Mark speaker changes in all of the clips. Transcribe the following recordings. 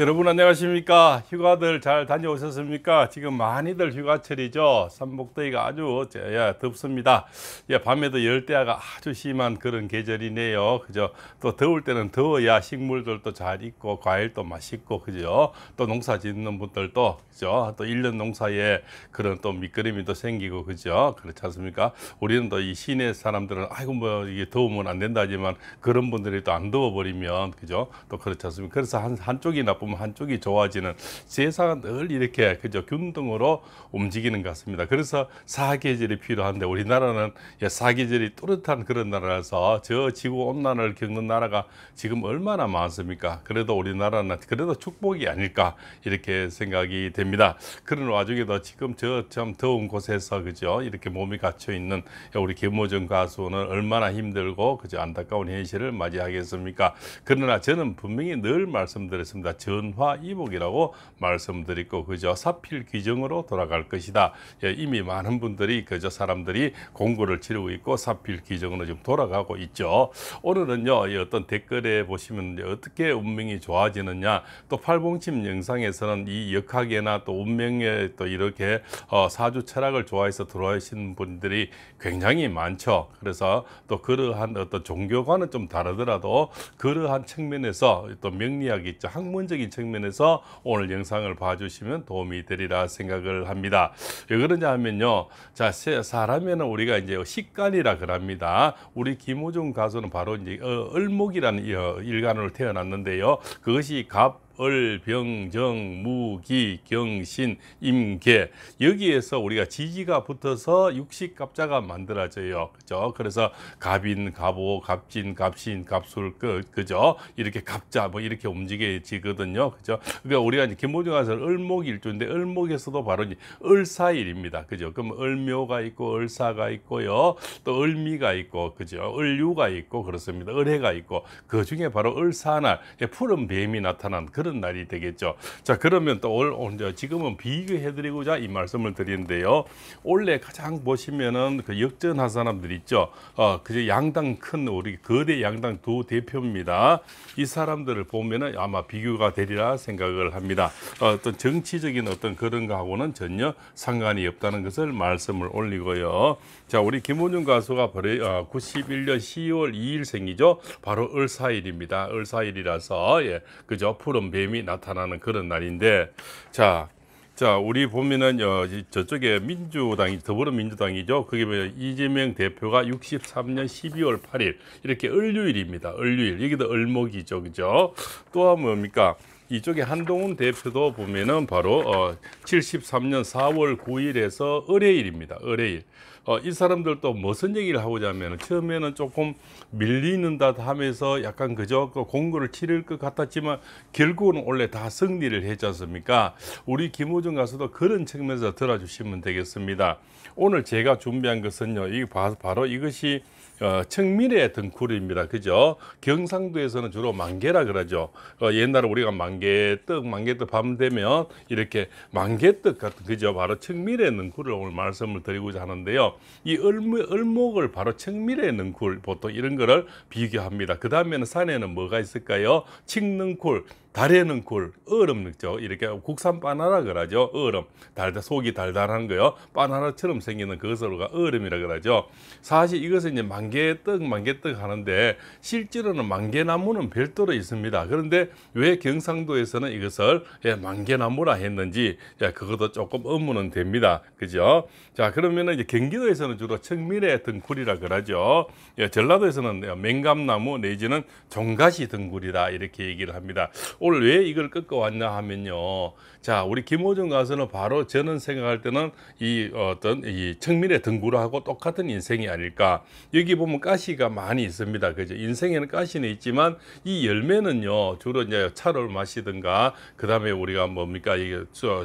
Speaker 1: 여러분 안녕하십니까 휴가들 잘 다녀오셨습니까 지금 많이들 휴가철이죠 산복더위가 아주 예, 덥습니다 예, 밤에도 열대야가 아주 심한 그런 계절이네요 그죠 또 더울 때는 더워야 식물들도 잘 있고 과일도 맛있고 그죠 또 농사 짓는 분들도 그죠 또 일년 농사에 그런 또밑그림이또 생기고 그죠 그렇지 않습니까 우리는 또 이 시내 사람들은 아이고 뭐 이게 더우면 안 된다지만 그런 분들이 또 안 더워 버리면 그죠 또 그렇지 않습니까 그래서 한, 한쪽이 나 보면 한쪽이 좋아지는 세상은 늘 이렇게 그저 균등으로 움직이는 것 같습니다. 그래서 사계절이 필요한데 우리나라는 예, 사계절이 뚜렷한 그런 나라라서 저 지구 온난화를 겪는 나라가 지금 얼마나 많습니까? 그래도 우리나라는 그래도 축복이 아닐까 이렇게 생각이 됩니다. 그런 와중에도 지금 저 참 더운 곳에서 그죠 이렇게 몸이 갇혀 있는 예, 우리 김호정 가수는 얼마나 힘들고 그저 안타까운 현실을 맞이하겠습니까? 그러나 저는 분명히 늘 말씀드렸습니다. 저 전화 이목이라고 말씀드리고 그저 사필 귀정으로 돌아갈 것이다. 예, 이미 많은 분들이 그저 사람들이 공부를 치르고 있고 사필 규정으로 지금 돌아가고 있죠. 오늘은요 이 어떤 댓글에 보시면 어떻게 운명이 좋아지느냐 또 팔봉침 영상에서는 이 역학이나 또 운명에 또 이렇게 어, 사주 철학을 좋아해서 들어오신 분들이 굉장히 많죠. 그래서 또 그러한 어떤 종교관은 좀 다르더라도 그러한 측면에서 또 명리학이 있죠. 학문적인 실용적인 측면에서 오늘 영상을 봐주시면 도움이 되리라 생각을 합니다. 왜 그러냐 하면요. 자, 사람에는 우리가 이제 식간이라 그럽니다. 우리 김호중 가수는 바로 이제 얼목이라는 어, 일간으로 태어났는데요. 그것이 갑 을, 병, 정, 무, 기, 경, 신, 임, 계 여기에서 우리가 지지가 붙어서 육식갑자가 만들어져요. 그죠? 그래서 갑인, 갑오, 갑진, 갑신, 갑술, 그, 그죠? 이렇게 갑자 뭐 이렇게 움직여지거든요. 그죠? 그러니까 우리가 이제 김보중가서 는 을목일주인데 을목에서도 바로 을사일입니다. 그죠? 그럼 을묘가 있고 을사가 있고요. 또 을미가 있고 그죠? 을유가 있고 그렇습니다. 을해가 있고 그 중에 바로 을사날 예, 푸른 뱀이 나타난 그 그런 날이 되겠죠. 자 그러면 또 올, 올, 지금은 비교해드리고자 이 말씀을 드리는데요. 원래 가장 보시면은 그 역전한 사람들 있죠. 어, 그 양당 큰 우리 거대 양당 두 대표입니다. 이 사람들을 보면은 아마 비교가 되리라 생각을 합니다. 어, 어떤 정치적인 어떤 그런 거하고는 전혀 상관이 없다는 것을 말씀을 올리고요. 자 우리 김원중 가수가 91년 어, 10월 2일생이죠. 바로 을사일입니다. 을사일이라서 예, 그죠 푸른 뱀이 나타나는 그런 날인데 자, 자 우리 보면은 어, 저쪽에 민주당이 더불어민주당이죠. 그게 뭐 이재명 대표가 63년 12월 8일 이렇게 을류일입니다. 을류일 여기도 을목이죠, 그죠? 또 뭡니까? 이쪽에 한동훈 대표도 보면은 바로 어, 73년 4월 9일에서 을해일입니다. 을해일. 어, 이 사람들도 무슨 얘기를 하고자 하면 처음에는 조금 밀리는 다 하면서 약간 그저 그 공고를 치를 것 같았지만 결국은 원래 다 승리를 했지 않습니까? 우리 김호중 가수도 그런 측면에서 들어주시면 되겠습니다. 오늘 제가 준비한 것은요, 이 바로 이것이 어, 청미래 등쿨입니다. 그죠? 경상도에서는 주로 만개라 그러죠. 어, 옛날에 우리가 만개떡, 만개떡 밤 되면 이렇게 만개떡 같은 그죠? 바로 청미래 등쿨을 오늘 말씀을 드리고자 하는데요. 이 을목, 을목을 바로 청미래 등쿨 보통 이런 거를 비교합니다. 그 다음에는 산에는 뭐가 있을까요? 칡능쿨 달에는 굴, 얼음 넣죠. 이렇게 국산 바나나 그러죠. 얼음, 달다 속이 달달한 거요. 바나나처럼 생기는 그것을 우가 얼음이라 그러죠. 사실 이것은 이제 만개떡, 만개떡 하는데 실제로는 만개나무는 별도로 있습니다. 그런데 왜 경상도에서는 이것을 예, 만개나무라 했는지 예, 그것도 조금 의문은 됩니다. 그죠? 자 그러면은 이제 경기도에서는 주로 청미래 등굴이라 그러죠. 예, 전라도에서는 예, 맹감나무 내지는 종가시 등굴이다 이렇게 얘기를 합니다. 오늘 왜 이걸 끊고 왔냐 하면요. 자, 우리 김호중 가수는 바로 저는 생각할 때는 이 어떤 이 청민의 등불하고 똑같은 인생이 아닐까. 여기 보면 가시가 많이 있습니다. 그죠? 인생에는 가시는 있지만 이 열매는요. 주로 이제 차를 마시든가 그다음에 우리가 뭡니까? 이게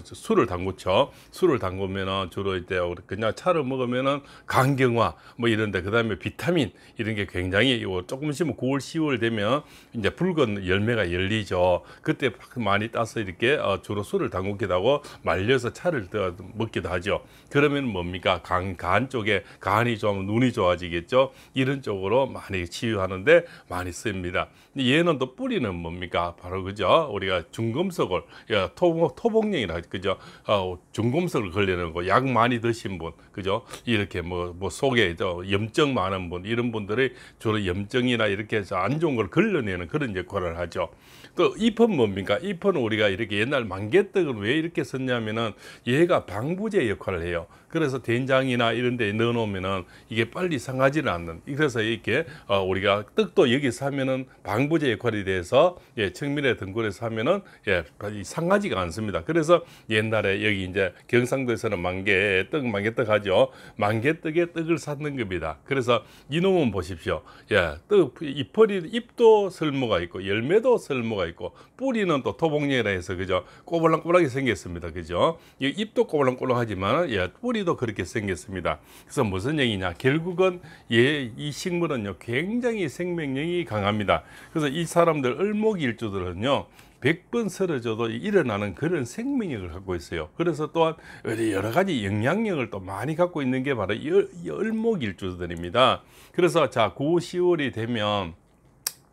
Speaker 1: 술을 담그죠. 술을 담그면은 주로 이제 그냥 차를 먹으면은 간경화 뭐 이런데 그다음에 비타민 이런 게 굉장히 조금씩 9월 뭐 10월 되면 이제 붉은 열매가 열리죠. 그때 많이 따서 이렇게 어, 주로 술을 담그기도 하고 말려서 차를 먹기도 하죠. 그러면 뭡니까? 간, 간 쪽에 간이 좋 눈이 좋아지겠죠. 이런 쪽으로 많이 치유하는데 많이 쓰니다 얘는 또 뿌리는 뭡니까? 바로 그죠. 우리가 중금속을 예, 토, 복령이라 그죠. 어, 중금속을 걸리는 거, 약 많이 드신 분, 그죠. 이렇게 뭐, 뭐 속에 염증 많은 분 이런 분들이 주로 염증이나 이렇게 해서 안 좋은 걸 걸러내는 그런 역할을 하죠. 그 잎은 뭡니까? 잎은 우리가 이렇게 옛날 만개떡을왜 이렇게 썼냐면은 얘가 방부제 역할을 해요. 그래서 된장이나 이런 데 넣어놓으면은 이게 빨리 상하지를 않는. 그래서 이렇게 어, 우리가 떡도 여기 사면은 방부제 역할이 돼서 예, 청밀에 등골에서 하면은 예, 상하지가 않습니다. 그래서 옛날에 여기 이제 경상도에서는 만개 떡 만개떡 하죠. 만개떡에 떡을 샀는 겁니다. 그래서 이놈은 보십시오. 예, 떡이잎리 잎도 설모가 있고 열매도 설모가 있고 뿌리는 또 토복령이라 해서 그죠 꼬불랑꼬불하게 생겼습니다. 그죠? 이 잎도 꼬불랑꼬불하지만 예, 뿌리 뿌리도 그렇게 생겼습니다. 그래서 무슨 얘기냐? 결국은 예, 이 식물은요 굉장히 생명력이 강합니다. 그래서 이 사람들 을목일주들은요 100번 쓰러져도 일어나는 그런 생명력을 갖고 있어요. 그래서 또한 여러 가지 영향력을 또 많이 갖고 있는 게 바로 이 을목일주들입니다. 그래서 자 9, 10월이 되면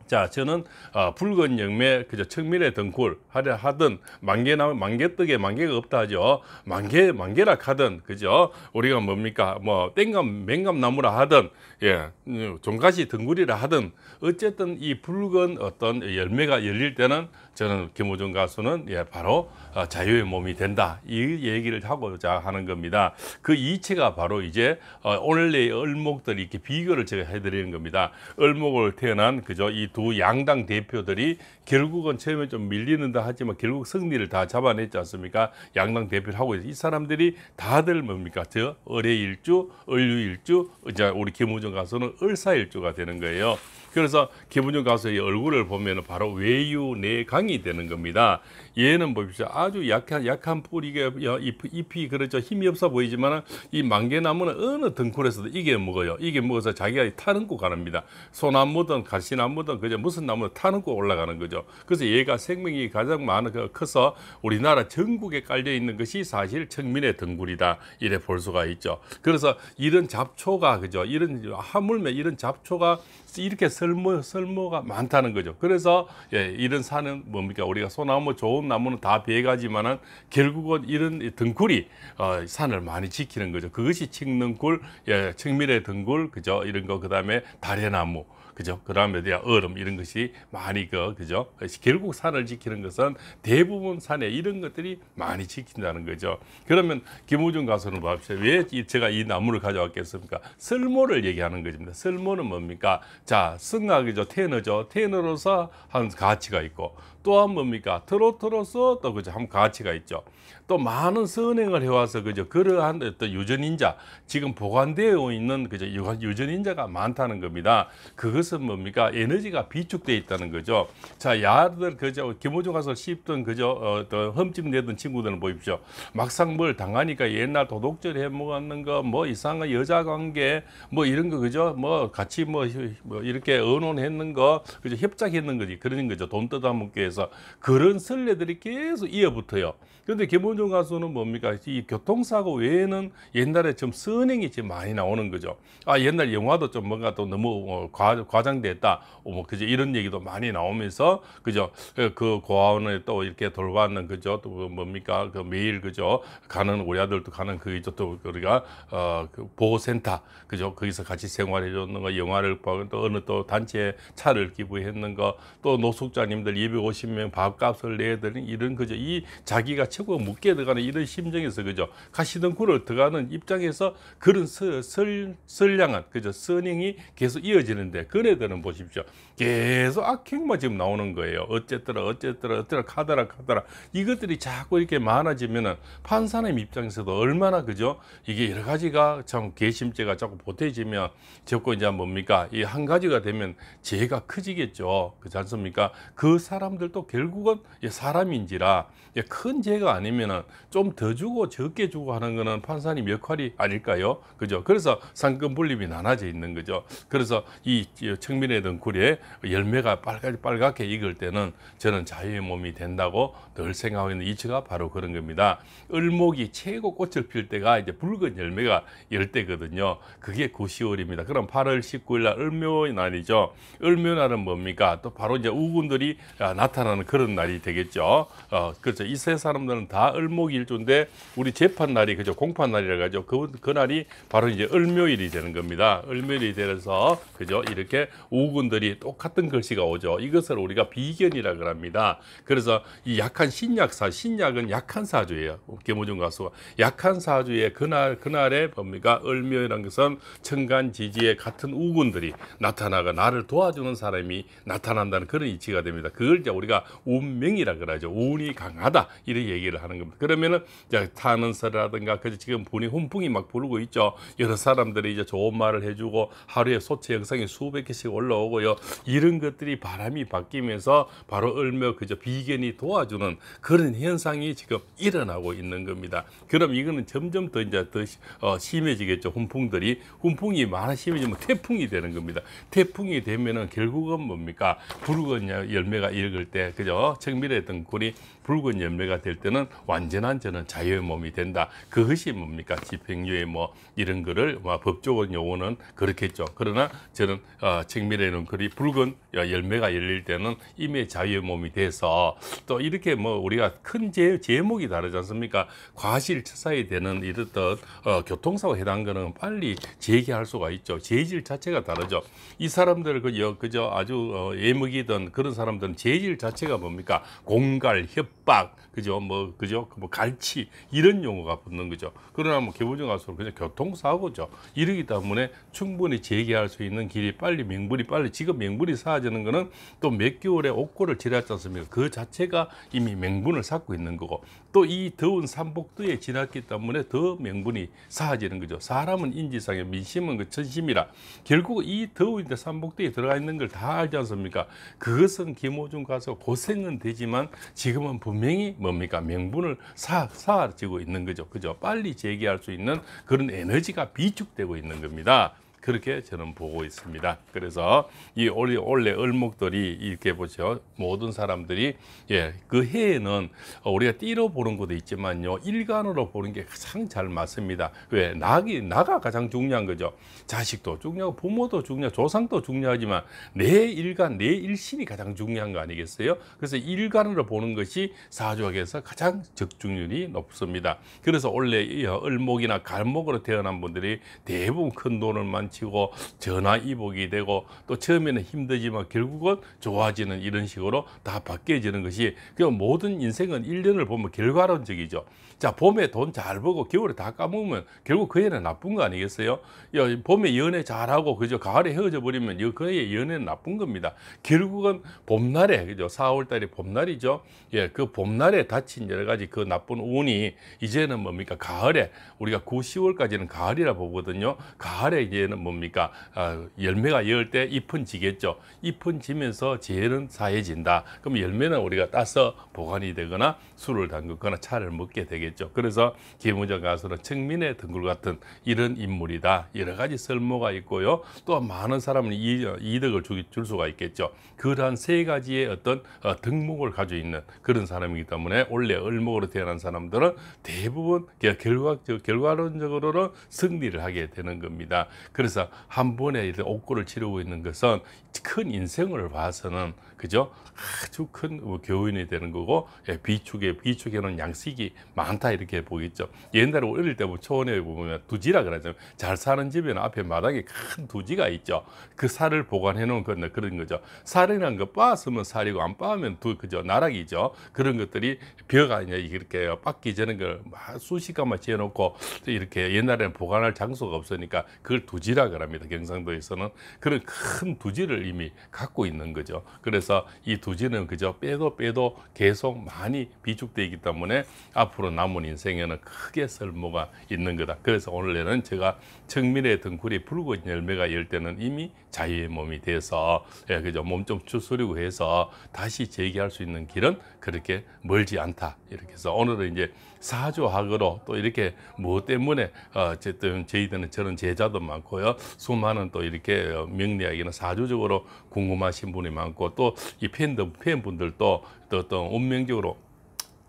Speaker 1: 자, 저는 어, 붉은 영매, 그저 청밀의 등골 하려 하든 만개나 만개떡에 만개가 없다 하죠. 만개 만개라 하든 그죠? 우리가 뭡니까? 뭐 땡감 맹감나무라 하든 예, 음, 종가시 등골이라 하든 어쨌든 이 붉은 어떤 열매가 열릴 때는 저는 김호중 가수는 예, 바로 어, 자유의 몸이 된다 이 얘기를 하고자 하는 겁니다. 그 이체가 바로 이제 어, 오늘의 을목들이 이렇게 비교를 제가 해드리는 겁니다. 을목을 태어난 그저 이두 양당 대표들이 결국은 처음에 좀 밀리는다 하지만 결국 승리를 다 잡아냈지 않습니까? 양당 대표를 하고 있어요. 이 사람들이 다들 뭡니까? 저 을의 일주, 을유 일주, 이제 우리 김호중 가수는 을사 일주가 되는 거예요. 그래서 김은중 가수의 얼굴을 보면 바로 외유 내강이 되는 겁니다. 얘는 보십시오. 아주 약한, 약한 뿌리가 잎, 잎이 그렇죠. 힘이 없어 보이지만 이망개나무는 어느 등골에서도 이게 먹어요. 이게 먹어서 자기가 타는고 가릅니다. 소나무든 가시나무든 그저 무슨 나무든 타는고 올라가는 거죠. 그래서 얘가 생명이 가장 많은 그 커서 우리나라 전국에 깔려 있는 것이 사실 청민의 등굴이다. 이래 볼 수가 있죠. 그래서 이런 잡초가 그죠. 이런 하물며 이런 잡초가 이렇게 설모, 설모가 많다는 거죠. 그래서 예, 이런 산은 뭡니까? 우리가 소나무, 좋은 나무는 다 배가지만은 결국은 이런 등굴이 어, 산을 많이 지키는 거죠. 그것이 칡능굴, 예, 칡밀의 등굴, 그죠? 이런 거, 그 다음에 다래나무. 그죠? 그다음에 대한 얼음 이런 것이 많이 그 그죠? 결국 산을 지키는 것은 대부분 산에 이런 것들이 많이 지킨다는 거죠. 그러면 김우중 가수는 봅시다. 왜 제가 이 나무를 가져왔겠습니까? 쓸모를 얘기하는 거입니다. 쓸모는 뭡니까? 자, 승낙이죠. 테너죠. 테너로서 한 가치가 있고 또한 뭡니까? 트로트로서 또 그죠? 한 가치가 있죠. 또 많은 선행을 해와서 그저 그러한 어떤 유전인자 지금 보관되어 있는 그저 유전인자가 많다는 겁니다. 그것은 뭡니까 에너지가 비축돼 있다는 거죠. 자 야들 그저 김호중 가서 씹던 그저 어, 흠집 내던 친구들은 보십시오. 막상 뭘 당하니까 옛날 도둑질 해 먹었는 거뭐 이상한 여자 관계 뭐 이런 거 그죠 뭐 같이 뭐, 뭐 이렇게 의논했는거그저 협작했는 거지 그런 거죠 돈 뜯어먹기 위해서 그런 설레들이 계속 이어붙어요. 그런데 김호중 혼종 가수는 뭡니까? 이 교통사고 외에는 옛날에 좀 선행이 좀 많이 나오는 거죠. 아, 옛날 영화도 좀 뭔가 또 너무 어, 과, 과장됐다. 어, 뭐, 그죠. 이런 얘기도 많이 나오면서, 그죠. 어, 그 고아원에 또 이렇게 돌봐는, 그죠. 또 그 뭡니까? 그 매일, 그죠. 가는, 우리 아들도 가는 그이또 우리가, 어, 그 보호센터, 그죠. 거기서 같이 생활해 줬는 거, 영화를 보고 또 어느 또 단체에 차를 기부했는 거, 또 노숙자님들 250명 밥값을 내야 되는 이런, 그죠. 이 자기가 최고 묻 쉽게 들어가는 이런 심정에서 그죠 가시덩굴을 들어가는 입장에서 그런 서, 량한 그죠 선행이 계속 이어지는데 그네들은 보십시오 계속 악행만 지금 나오는 거예요 어쨌더라 어쨌더라 어쨌더라 카더라 카더라 이것들이 자꾸 이렇게 많아지면은 판사님 입장에서도 얼마나 그죠 이게 여러 가지가 참 개심죄가 자꾸 보태지면 적고 이제 뭡니까 이 한 가지가 되면 죄가 커지겠죠 그렇지 않습니까 그 사람들도 결국은 사람인지라 큰 죄가 아니면 거는 좀더 주고 적게 주고 하는 거는 판사님 역할이 아닐까요? 그죠? 그래서 상권 분립이 나눠져 있는 거죠. 그래서 이 청민의 덩굴에 열매가 빨갛, 게 빨갛게 익을 때는 저는 자유의 몸이 된다고 늘 생각하고 있는 이치가 바로 그런 겁니다. 을목이 최고 꽃을 필 때가 이제 붉은 열매가 열 때거든요. 그게 9시월입니다. 그럼 8월 19일 날 을묘의 날이죠. 을묘 날은 뭡니까? 또 바로 이제 우군들이 아, 나타나는 그런 날이 되겠죠. 어, 그렇죠. 이 세 사람들은 다 을, 을목일조인데 우리 재판 날이 그죠 공판 날이라 가지고 그 그날이 바로 이제 을묘일이 되는 겁니다. 을묘일이 되면서 그죠 이렇게 우군들이 똑같은 글씨가 오죠. 이것을 우리가 비견이라 그럽니다. 그래서 이 약한 신약사 신약은 약한 사주예요. 김호중 가수가 약한 사주의 그날 그날의 뭡니까 을묘이라는 것은 천간 지지의 같은 우군들이 나타나가 나를 도와주는 사람이 나타난다는 그런 이치가 됩니다. 그걸 이제 우리가 운명이라 그러죠. 운이 강하다 이런 얘기를 하는 겁니다. 겁니다. 음. 그러면은 자, 타는서라든가 그래서 지금 본인 훈풍이 막 부르고 있죠. 여러 사람들이 이제 좋은 말을 해주고 하루에 소체 영상이 수백 개씩 올라오고요. 이런 것들이 바람이 바뀌면서 바로 을며 그저 비견이 도와주는 그런 현상이 지금 일어나고 있는 겁니다. 그럼 이거는 점점 더 이제 더 어, 심해지겠죠. 훈풍들이 훈풍이 많아 심해지면 태풍이 되는 겁니다. 태풍이 되면은 결국은 뭡니까 붉은 열매가 익을 때 그죠 청미래등 꿀이 붉은 열매가 될 때는 완. 완전한 저는 자유의 몸이 된다. 그것이 뭡니까? 집행유예 뭐 이런 거를 뭐 법적인 용어는 그렇겠죠. 그러나 저는 어, 책밀에는 그리 붉은 열매가 열릴 때는 이미 자유의 몸이 돼서 또 이렇게 뭐 우리가 큰 제, 제목이 다르지 않습니까? 과실차사에 되는 이렇듯 어, 교통사고 해당 거는 빨리 제기할 수가 있죠. 재질 자체가 다르죠. 이 사람들 그저, 그저 아주 어, 예목이던 그런 사람들은 재질 자체가 뭡니까? 공갈, 협 국박 그죠 뭐 그죠 그 뭐 갈치 이런 용어가 붙는 거죠 그러나 뭐 개보정 가수로 그냥 교통사고죠 이러기 때문에 충분히 재개할 수 있는 길이 빨리 명분이 빨리 지금 명분이 사라지는 거는 또 몇 개월의 옥고를 지났지 않습니까 그 자체가 이미 명분을 쌓고 있는 거고 또이 더운 산복도에 지났기 때문에 더 명분이 사라지는 거죠. 사람은 인지상에 민심은 그 천심이라 결국 이 더운데 복도에 들어가 있는 걸 다 알지 않습니까? 그것은 김호중 가서 고생은 되지만 지금은 분명히 뭡니까? 명분을 사, 사라지고 있는 거죠. 그죠? 빨리 재기할 수 있는 그런 에너지가 비축되고 있는 겁니다. 그렇게 저는 보고 있습니다. 그래서 이 원래, 원래 을목들이 이렇게 보죠. 모든 사람들이 예, 그 해에는 우리가 띠로 보는 것도 있지만요. 일간으로 보는 게 가장 잘 맞습니다. 왜? 낙이, 나가 가장 중요한 거죠. 자식도 중요하고 부모도 중요하고 조상도 중요하지만 내 일간, 내 일신이 가장 중요한 거 아니겠어요? 그래서 일간으로 보는 것이 사주학에서 가장 적중률이 높습니다. 그래서 원래 어, 을목이나 갈목으로 태어난 분들이 대부분 큰 돈을 많 치고 전화 이복이 되고 또 처음에는 힘들지만 결국은 좋아지는 이런 식으로 다 바뀌어지는 것이 그 모든 인생은 일년을 보면 결과론적이죠. 자 봄에 돈잘 벌고 겨울에 다 까먹으면 결국 그 애는 나쁜 거 아니겠어요? 봄에 연애 잘하고 그죠? 가을에 헤어져 버리면 그의 연애는 나쁜 겁니다. 결국은 봄날에 그죠? 4월달이 봄날이죠. 예, 그 봄날에 닫힌 여러 가지 그 나쁜 운이 이제는 뭡니까? 가을에 우리가 9, 10월까지는 가을이라 보거든요. 가을에 이제는 뭡니까 아, 열매가 열 때 잎은 지겠죠. 잎은 지면서 재는 사해진다. 그럼 열매는 우리가 따서 보관이 되거나 술을 담그거나 차를 먹게 되겠죠. 그래서 김우정 가수는 청민의 등굴 같은 이런 인물이다. 여러 가지 설모가 있고요. 또 많은 사람은 이득을 줄 수가 있겠죠. 그러한 세 가지의 어떤 등목을 어, 가지고 있는 그런 사람이기 때문에 원래 을목으로 태어난 사람들은 대부분 결과, 결과론적으로는 승리를 하게 되는 겁니다. 그래서 항상 한 번에 옥고를 치르고 있는 것은 큰 인생을 봐서는 그죠? 아주 큰 교훈이 되는 거고 예, 비축에 비축에는 양식이 많다 이렇게 보겠죠. 옛날에 어릴 때 보면 초원에 보면 두지라 그러잖아요. 잘 사는 집에는 앞에 마당에 큰 두지가 있죠. 그 살을 보관해 놓은 건데 그런 거죠. 살이라거 빻으면 살이고 안 빻으면 두 그죠 나락이죠. 그런 것들이 벼가 이제 이렇게 빠기전는걸 수십 가마 지어놓고 이렇게 옛날에는 보관할 장소가 없으니까 그걸 두지라 그럽니다. 경상도에서는 그런 큰 두지를 이미 갖고 있는 거죠. 그래서 그래서 이 두지는 그저 빼도 빼도 계속 많이 비축되기 때문에 앞으로 남은 인생에는 크게 쓸모가 있는 거다. 그래서 오늘에는 제가 청민의 등굴이 붉은 열매가 열 때는 이미 자유의 몸이 돼서 예, 그저 몸좀 추스리고 해서 다시 재기할 수 있는 길은 그렇게 멀지 않다. 이렇게 해서 오늘은 이제 사주학으로 또 이렇게 뭐 때문에 어, 어쨌든 저희들은 저런 제자도 많고요. 수많은 또 이렇게 어, 명리학이나 사주적으로 궁금하신 분이 많고 또 이 팬들 팬분들도 또 어떤 운명적으로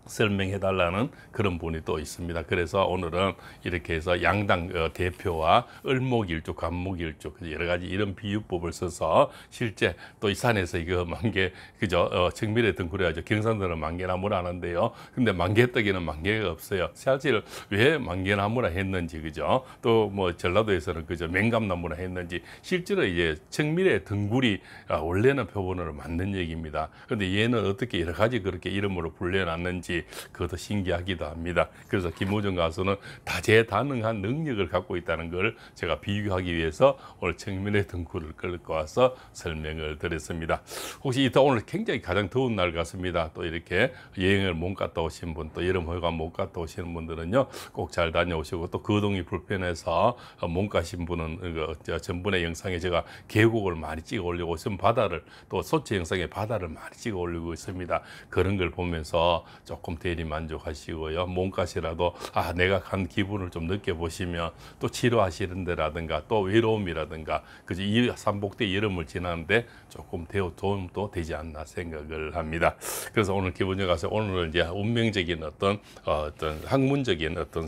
Speaker 1: 설명해 달라는 그런 분이 또 있습니다. 그래서 오늘은 이렇게 해서 양당 어, 대표와 을목일주, 관목일주 여러 가지 이런 비유법을 써서 실제 또 이 산에서 이거 만개 그죠? 어, 청밀에 등굴해야죠. 경상도는 만개나무라 는데요 근데 만개떡에는 만개가 없어요. 사실 왜 만개나무라 했는지 그죠? 또 뭐 전라도에서는 그죠? 맹감나무라 했는지 실제로 이제 청밀의 등굴이 아, 원래는 표본으로 맞는 얘기입니다. 근데 얘는 어떻게 여러 가지 그렇게 이름으로 불려놨는지 그것도 신기하기도 합니다. 그래서 김호중 가수는 다재다능한 능력을 갖고 있다는 걸 제가 비교하기 위해서 오늘 청민의 등굴을 끌고 와서 설명을 드렸습니다. 혹시 이따 오늘 굉장히 가장 더운 날 같습니다. 또 이렇게 여행을 못 갔다 오신 분, 또 여름 휴가 못 갔다 오시는 분들은요, 꼭 잘 다녀오시고 또 거동이 불편해서 못 가신 분은 전분의 영상에 제가 계곡을 많이 찍어 올리고 있으면 바다를 또 소체 영상에 바다를 많이 찍어 올리고 있습니다. 그런 걸 보면서 조금 조금 대리 만족하시고요. 몸값이라도 아 내가 간 기분을 좀 느껴보시면 또 치료하시는 데라든가 또 외로움이라든가 그저 이 삼복대 여름을 지나는데 조금 대우 도움도 되지 않나 생각을 합니다. 그래서 오늘 기분 좋아서 오늘은 이제 운명적인 어떤 어, 어떤 학문적인 어떤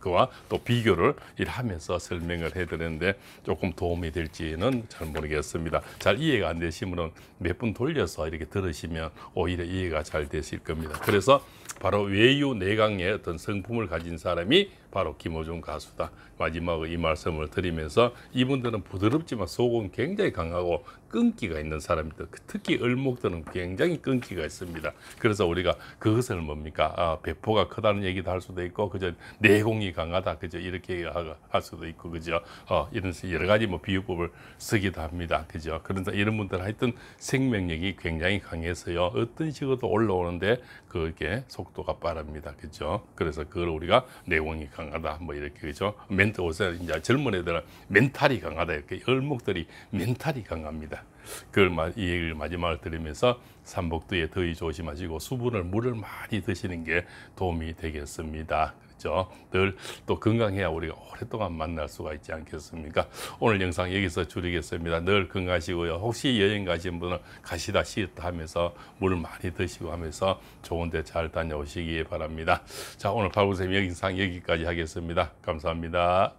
Speaker 1: 그와 또 비교를 하면서 설명을 해드렸는데 조금 도움이 될지는 잘 모르겠습니다. 잘 이해가 안 되시면 몇 분 돌려서 이렇게 들으시면 오히려 이해가 잘 되실 겁니다. 그래서 바로 외유 내강의 어떤 성품을 가진 사람이 바로 김호중 가수다. 마지막으로 이 말씀을 드리면서 이분들은 부드럽지만 속은 굉장히 강하고 끈기가 있는 사람이다. 특히 을목들은 굉장히 끈기가 있습니다. 그래서 우리가 그것을 뭡니까? 아, 배포가 크다는 얘기도 할 수도 있고 그저 내공이 강하다. 그저 이렇게 할 수도 있고 그죠? 어, 이런 여러 가지 뭐 비유법을 쓰기도 합니다. 그죠? 그런데 그러니까 이런 분들 하여튼 생명력이 굉장히 강해서요. 어떤 식으로도 올라오는데 그게 속도가 빠릅니다. 그죠? 그래서 그걸 우리가 내공이 강하다. 뭐 이렇게 그죠? 멘트 오세 이제 젊은 애들은 멘탈이 강하다. 이렇게 열목들이 멘탈이 강합니다. 그걸 이 얘기를 마지막을 들으면서 삼복도에 더위 조심하시고 수분을 물을 많이 드시는 게 도움이 되겠습니다. 있죠. 늘또 건강해야 우리가 오랫동안 만날 수가 있지 않겠습니까? 오늘 영상 여기서 줄이겠습니다. 늘 건강하시고요. 혹시 여행 가신 분은 가시다 싫다 하면서 물 많이 드시고 하면서 좋은 데 잘 다녀오시기 바랍니다. 자 오늘 바보쌤 영상 여기까지 하겠습니다. 감사합니다.